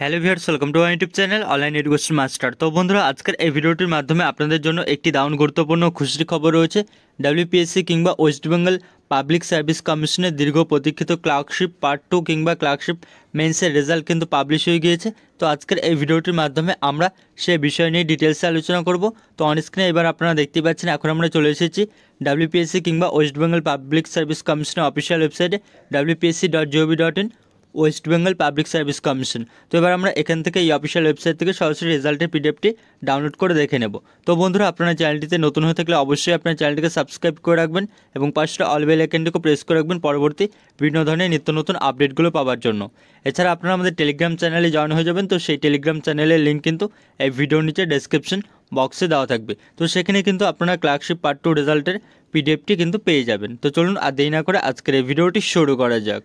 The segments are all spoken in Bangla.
hello viewers welcome to YouTube channel online education master তো বন্ধুরা আজকের এই ভিডিওটির মাধ্যমে আপনাদের জন্য একটি দারুণ গুরুত্বপূর্ণ খুশির খবর রয়েছে ডাব্লিউপিএসসি কিংবা ওয়েস্টবেঙ্গল পাবলিক সার্ভিস কমিশনের দীর্ঘ প্রতীক্ষিত ক্লার্কশিপ পার্ট টু কিংবা ক্লার্কশিপ মেন্সের রেজাল্ট কিন্তু পাবলিশ হয়ে গিয়েছে তো আজকের এই ভিডিওটির মাধ্যমে আমরা সে বিষয় নিয়ে ডিটেলসে আলোচনা করব তো অনস্ক্রিনে এবার আপনারা দেখতে পাচ্ছেন এখন আমরা চলে এসেছি ডাব্লিউপিএসসি কিংবা ওয়েস্টবেঙ্গল পাবলিক সার্ভিস কমিশনের অফিসিয়াল ওয়েবসাইটে WPSC dot GOV dot in West Bengal public service commission তো এবার আমরা এখান থেকে এই অফিসিয়াল ওয়েবসাইট থেকে সরাসরি রেজাল্টের পিডিএফটি ডাউনলোড করে দেখে নেব তো বন্ধুরা আপনার চ্যানেলটিতে নতুন হয়ে থাকলে অবশ্যই আপনার চ্যানেলটিকে সাবস্ক্রাইব করে রাখবেন এবং পাঁচটা অল বেল আইকনটিকে প্রেস করে রাখবেন পরবর্তী বিভিন্ন ধরনের নিত্য নতুন আপডেটগুলো পাওয়ার জন্য এছাড়া আপনারা আমাদের টেলিগ্রাম চ্যানেলে জয়েন হয়ে যাবেন তো সেই টেলিগ্রাম চ্যানেলের লিঙ্ক কিন্তু এই ভিডিওর নিচে ডেসক্রিপশন বক্সে দেওয়া থাকবে তো সেখানে কিন্তু আপনারা ক্লার্কশিপ পার্ট টু রেজাল্টের পিডিএফটি কিন্তু পেয়ে যাবেন তো চলুন আর দেরি না করে আজকের এই ভিডিওটি শুরু করা যাক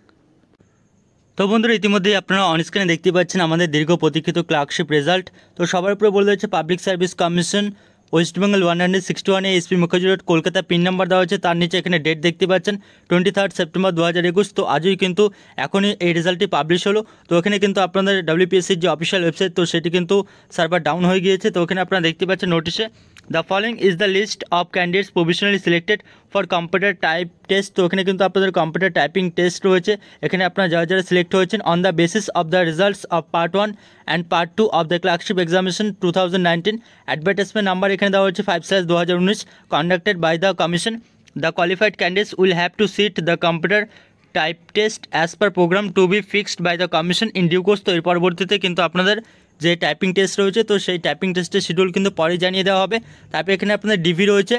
তো বন্ধুরা ইতিমধ্যেই আপনারা অনস্ক্রিনে দেখতে পাচ্ছেন আমাদের দীর্ঘ প্রতীক্ষিত ক্লার্কশিপ রেজাল্ট তো সবার উপরে বলে হচ্ছে public service commission West Bengal one hundred sixty one SP Mukherjee road Kolkata pin number দেওয়া হচ্ছে তার নিচে এখানে ডেট দেখতে পাচ্ছেন টোয়েন্টি থার্ড সেপ্টেম্বর দু হাজার একুশ তো আজই কিন্তু এখনই এই রেজাল্টটি পাবলিশ হলো তো এখানে কিন্তু আপনাদের ডাব্লিউপিএসসির যে অফিসিয়াল ওয়েবসাইট তো সেটি কিন্তু সার্ভার ডাউন হয়ে গিয়েছে তো ওখানে আপনারা দেখতে পাচ্ছেন নোটিশে the following is the list of candidates provisionally selected for computer type test তো এখানে কিন্তু আপনাদের কম্পিউটার টাইপিং টেস্ট রয়েছে এখানে আপনারা যারা যারা সিলেক্ট হয়েছেন on the basis of the results of part one and part two of the clerkship examination two thousand nineteen advertisement number এখানে দেওয়া হয়েছে ফাইভ স্ল্যাশ দু হাজার উনিশ conducted by the commission the qualified candidates will have to sit the computer type test as per programme to be fixed by the commission in due course তো এর পরবর্তীতে কিন্তু আপনাদের যে টাইপিং টেস্ট রয়েছে তো সেই টাইপিং টেস্টের শিডিউল কিন্তু পরে জানিয়ে দেওয়া হবে তারপরে এখানে আপনাদের ডিভি রয়েছে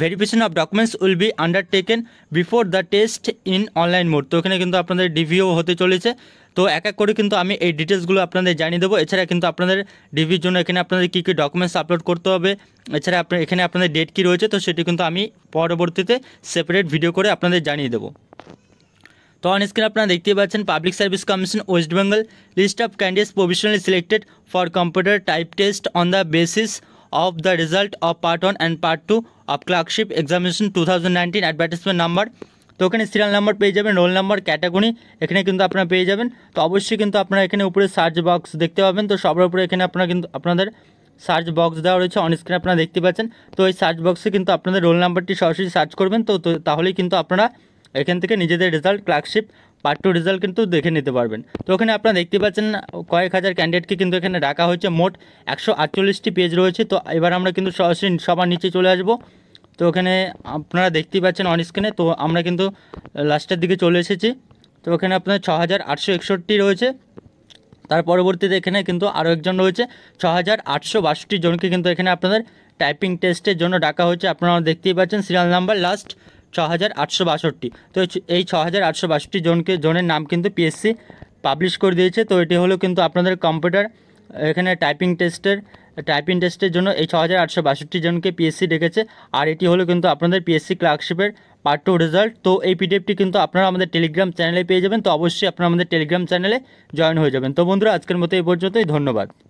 verification of documents will be undertaken before the test in online mode তো এখানে কিন্তু আপনাদের ডিভিও হতে চলেছে তো এক এক করে কিন্তু আমি এই ডিটেলসগুলো আপনাদের জানিয়ে দেবো এছাড়া কিন্তু আপনাদের ডিভির জন্য এখানে আপনাদের কী কী ডকুমেন্টস আপলোড করতে হবে এছাড়া এখানে আপনাদের ডেট কী রয়েছে তো সেটি কিন্তু আমি পরবর্তীতে সেপারেট ভিডিও করে আপনাদের জানিয়ে দেবো তো অন স্ক্রিনে আপনারা দেখতে পাচ্ছেন public service commission West Bengal list of candidates provisionally selected for computer type test on the basis of the result of part one and part two of clerkship examination two thousand nineteen advertisement number তো ওখানে সিরিয়াল নাম্বার পেয়ে যাবেন রোল নাম্বার ক্যাটাগরি এখানে কিন্তু আপনারা পেয়ে যাবেন তো অবশ্যই কিন্তু আপনারা এখানে উপরে সার্চ বক্স দেখতে পাবেন তো সবার উপরে এখানে আপনারা কিন্তু আপনাদের সার্চ বক্স দেওয়া রয়েছে অন স্ক্রিনে আপনারা দেখতে পাচ্ছেন তো এই সার্চ বক্সে কিন্তু আপনাদের রোল নাম্বারটি সরাসরি সার্চ করবেন তো তাহলেই কিন্তু আপনারা এখান থেকে নিজেদের result clerkship part two result কিন্তু দেখে নিতে পারবেন তো ওখানে আপনারা দেখতে পাচ্ছেন কয়েক হাজার ক্যান্ডিডেটকে কিন্তু এখানে ডাকা হয়েছে মোট একশো আটচল্লিশটি পেজ রয়েছে তো এবার আমরা কিন্তু সরাসরি সবার নিচে চলে আসবো তো ওখানে আপনারা দেখতেই পাচ্ছেন অন স্ক্রিনে তো আমরা কিন্তু লাস্টের দিকে চলে এসেছি তো ওখানে আপনার ছ হাজার আটশো একষট্টি রয়েছে তার পরবর্তীতে এখানে কিন্তু আরও একজন রয়েছে ছ হাজার আটশো বাষট্টি জনকে কিন্তু এখানে আপনাদের টাইপিং টেস্টের জন্য ডাকা হয়েছে আপনারা দেখতেই পাচ্ছেন সিরিয়াল নাম্বার লাস্ট ছ হাজার আটশো বাষট্টি তো এই ছ হাজার আটশো বাষট্টি জনকে জনের নাম কিন্তু পিএসসি পাবলিশ করে দিয়েছে তো এটি হলো কিন্তু আপনাদের কম্পিউটার এখানে টাইপিং টেস্টের টাইপিং টেস্টের জন্য এই ছ হাজার আটশো বাষট্টি জনকে পিএসসি ডেকেছে আর এটি হলো কিন্তু আপনাদের পিএসসি ক্লার্কশিপের পার্ট টু রেজাল্ট তো এই পিডিএফটি কিন্তু আপনারা আমাদের টেলিগ্রাম চ্যানেলে পেয়ে যাবেন তো অবশ্যই আপনারা আমাদের টেলিগ্রাম চ্যানেলে জয়েন হয়ে যাবেন তো বন্ধুরা আজকের মতো এই পর্যন্তই ধন্যবাদ